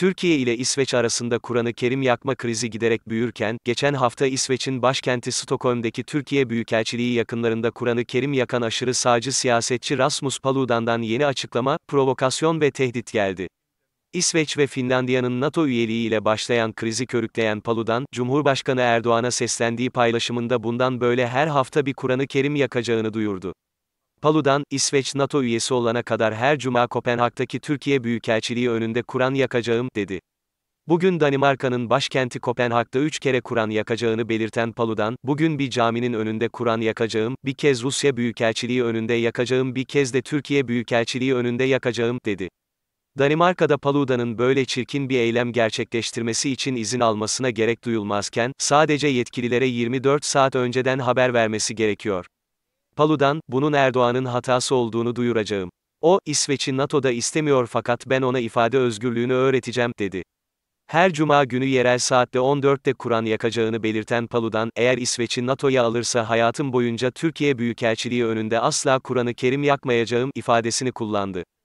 Türkiye ile İsveç arasında Kur'an-ı Kerim yakma krizi giderek büyürken, geçen hafta İsveç'in başkenti Stockholm'deki Türkiye Büyükelçiliği yakınlarında Kur'an-ı Kerim yakan aşırı sağcı siyasetçi Rasmus Paludan'dan yeni açıklama, provokasyon ve tehdit geldi. İsveç ve Finlandiya'nın NATO üyeliği ile başlayan krizi körükleyen Paludan, Cumhurbaşkanı Erdoğan'a seslendiği paylaşımında bundan böyle her hafta bir Kur'an-ı Kerim yakacağını duyurdu. Paludan, İsveç NATO üyesi olana kadar her cuma Kopenhag'daki Türkiye Büyükelçiliği önünde Kur'an yakacağım, dedi. Bugün Danimarka'nın başkenti Kopenhag'da üç kere Kur'an yakacağını belirten Paludan, bugün bir caminin önünde Kur'an yakacağım, bir kez Rusya Büyükelçiliği önünde yakacağım bir kez de Türkiye Büyükelçiliği önünde yakacağım, dedi. Danimarka'da Paludan'ın böyle çirkin bir eylem gerçekleştirmesi için izin almasına gerek duyulmazken, sadece yetkililere 24 saat önceden haber vermesi gerekiyor. Paludan, bunun Erdoğan'ın hatası olduğunu duyuracağım. O, İsveç'i NATO'da istemiyor fakat ben ona ifade özgürlüğünü öğreteceğim, dedi. Her cuma günü yerel saatte 14'te Kur'an yakacağını belirten Paludan, eğer İsveç'i NATO'ya alırsa hayatım boyunca Türkiye Büyükelçiliği önünde asla Kur'anı Kerim yakmayacağım ifadesini kullandı.